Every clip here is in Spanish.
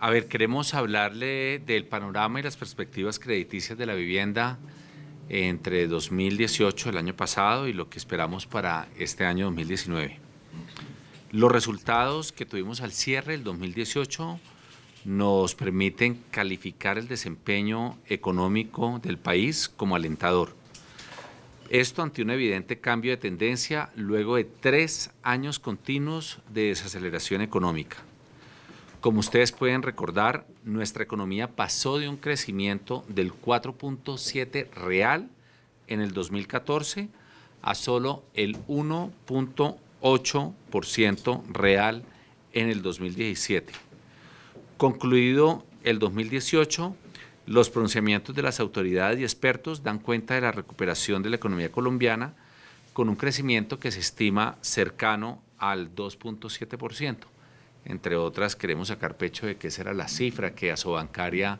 A ver, queremos hablarle del panorama y las perspectivas crediticias de la vivienda entre 2018, el año pasado, y lo que esperamos para este año 2019. Los resultados que tuvimos al cierre del 2018 nos permiten calificar el desempeño económico del país como alentador. Esto ante un evidente cambio de tendencia luego de tres años continuos de desaceleración económica. Como ustedes pueden recordar, nuestra economía pasó de un crecimiento del 4.7 real en el 2014 a solo el 1.8% real en el 2017. Concluido el 2018, los pronunciamientos de las autoridades y expertos dan cuenta de la recuperación de la economía colombiana con un crecimiento que se estima cercano al 2.7%. Entre otras, queremos sacar pecho de que esa era la cifra que Asobancaria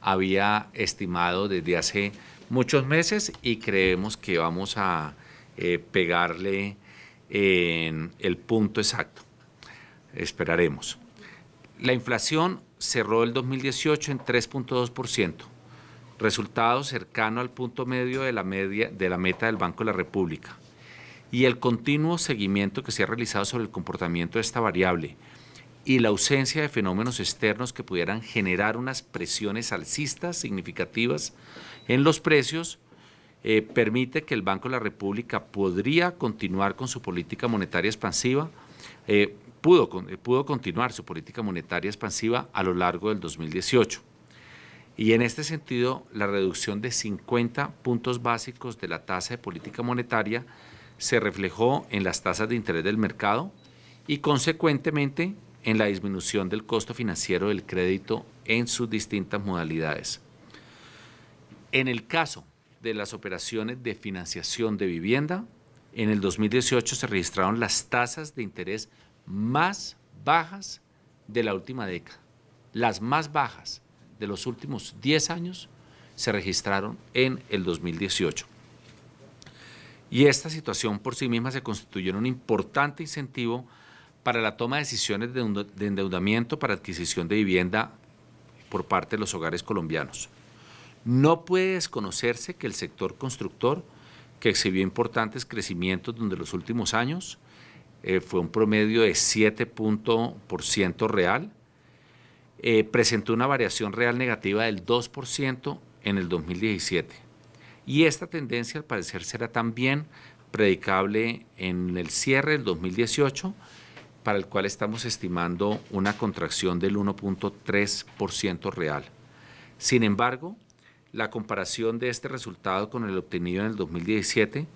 había estimado desde hace muchos meses y creemos que vamos a eh, pegarle en el punto exacto. Esperaremos. La inflación cerró el 2018 en 3.2%, resultado cercano al punto medio de la, media, de la meta del Banco de la República. Y el continuo seguimiento que se ha realizado sobre el comportamiento de esta variable y la ausencia de fenómenos externos que pudieran generar unas presiones alcistas significativas en los precios, eh, permite que el Banco de la República podría continuar con su política monetaria expansiva, eh, eh, pudo, continuar su política monetaria expansiva a lo largo del 2018. Y en este sentido, la reducción de 50 puntos básicos de la tasa de política monetaria se reflejó en las tasas de interés del mercado y consecuentemente en la disminución del costo financiero del crédito en sus distintas modalidades. En el caso de las operaciones de financiación de vivienda, en el 2018 se registraron las tasas de interés más bajas de la última década. Las más bajas de los últimos 10 años se registraron en el 2018. Y esta situación por sí misma se constituyó en un importante incentivo para la toma de decisiones de endeudamiento para adquisición de vivienda por parte de los hogares colombianos. No puede desconocerse que el sector constructor, que exhibió importantes crecimientos durante los últimos años, eh, fue un promedio de 7% real. Eh, presentó una variación real negativa del 2% en el 2017. Y esta tendencia al parecer será también predicable en el cierre del 2018, para el cual estamos estimando una contracción del 1.3% real. Sin embargo, la comparación de este resultado con el obtenido en el 2017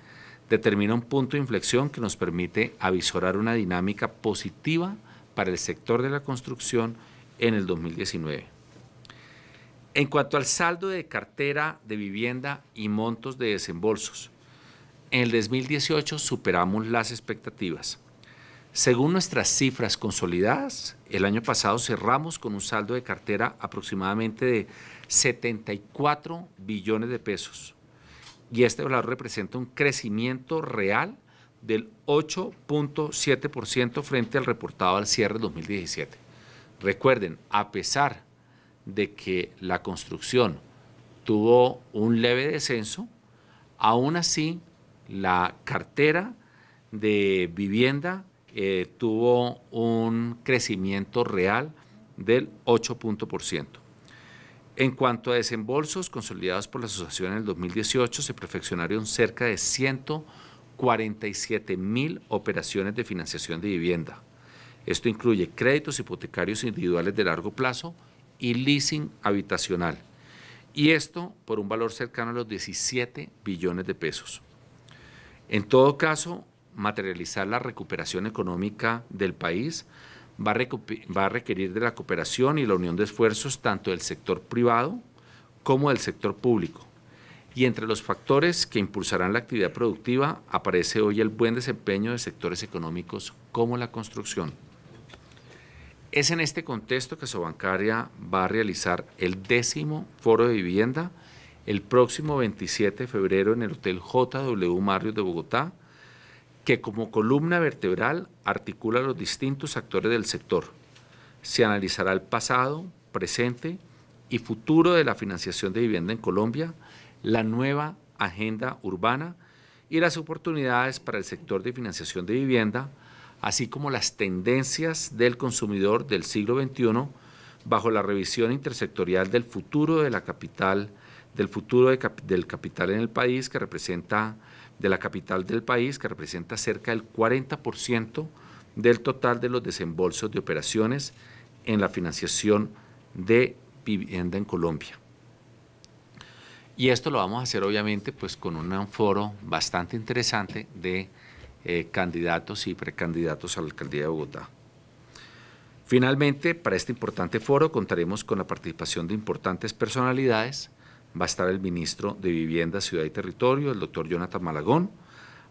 determina un punto de inflexión que nos permite avisorar una dinámica positiva para el sector de la construcción en el 2019. En cuanto al saldo de cartera de vivienda y montos de desembolsos, en el 2018 superamos las expectativas. Según nuestras cifras consolidadas, el año pasado cerramos con un saldo de cartera aproximadamente de 74 billones de pesos, y este valor representa un crecimiento real del 8.7% frente al reportado al cierre 2017. Recuerden, a pesar de que la construcción tuvo un leve descenso, aún así la cartera de vivienda eh, tuvo un crecimiento real del 8.0%. En cuanto a desembolsos consolidados por la asociación en el 2018, se perfeccionaron cerca de 147 mil operaciones de financiación de vivienda. Esto incluye créditos hipotecarios individuales de largo plazo y leasing habitacional. Y esto por un valor cercano a los 17 billones de pesos. En todo caso, materializar la recuperación económica del país va a, va a requerir de la cooperación y la unión de esfuerzos tanto del sector privado como del sector público. Y entre los factores que impulsarán la actividad productiva aparece hoy el buen desempeño de sectores económicos como la construcción. Es en este contexto que Sobancaria va a realizar el décimo foro de vivienda el próximo 27 de febrero en el Hotel JW Marriott de Bogotá que como columna vertebral articula los distintos actores del sector. Se analizará el pasado, presente y futuro de la financiación de vivienda en Colombia, la nueva agenda urbana y las oportunidades para el sector de financiación de vivienda, así como las tendencias del consumidor del siglo XXI bajo la revisión intersectorial del futuro de la capital del futuro del capital en el país, que representa, de la capital del país, que representa cerca del 40% del total de los desembolsos de operaciones en la financiación de vivienda en Colombia. Y esto lo vamos a hacer obviamente pues con un foro bastante interesante de eh, candidatos y precandidatos a la alcaldía de Bogotá. Finalmente, para este importante foro contaremos con la participación de importantes personalidades va a estar el ministro de Vivienda, Ciudad y Territorio, el doctor Jonathan Malagón,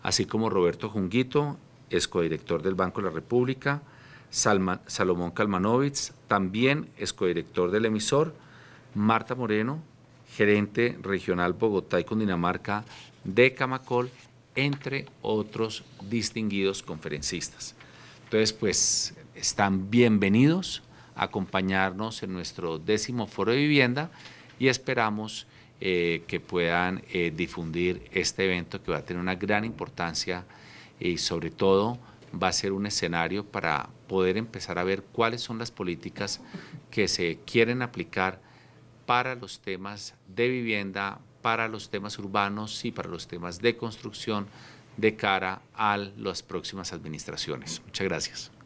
así como Roberto Junguito, exco codirector del Banco de la República, Salomón Kalmanovitz, también exco codirector del emisor, Marta Moreno, gerente regional Bogotá y Cundinamarca de Camacol, entre otros distinguidos conferencistas. Entonces, pues están bienvenidos a acompañarnos en nuestro décimo foro de vivienda y esperamos eh, que puedan eh, difundir este evento que va a tener una gran importancia y sobre todo va a ser un escenario para poder empezar a ver cuáles son las políticas que se quieren aplicar para los temas de vivienda, para los temas urbanos y para los temas de construcción de cara a las próximas administraciones. Muchas gracias.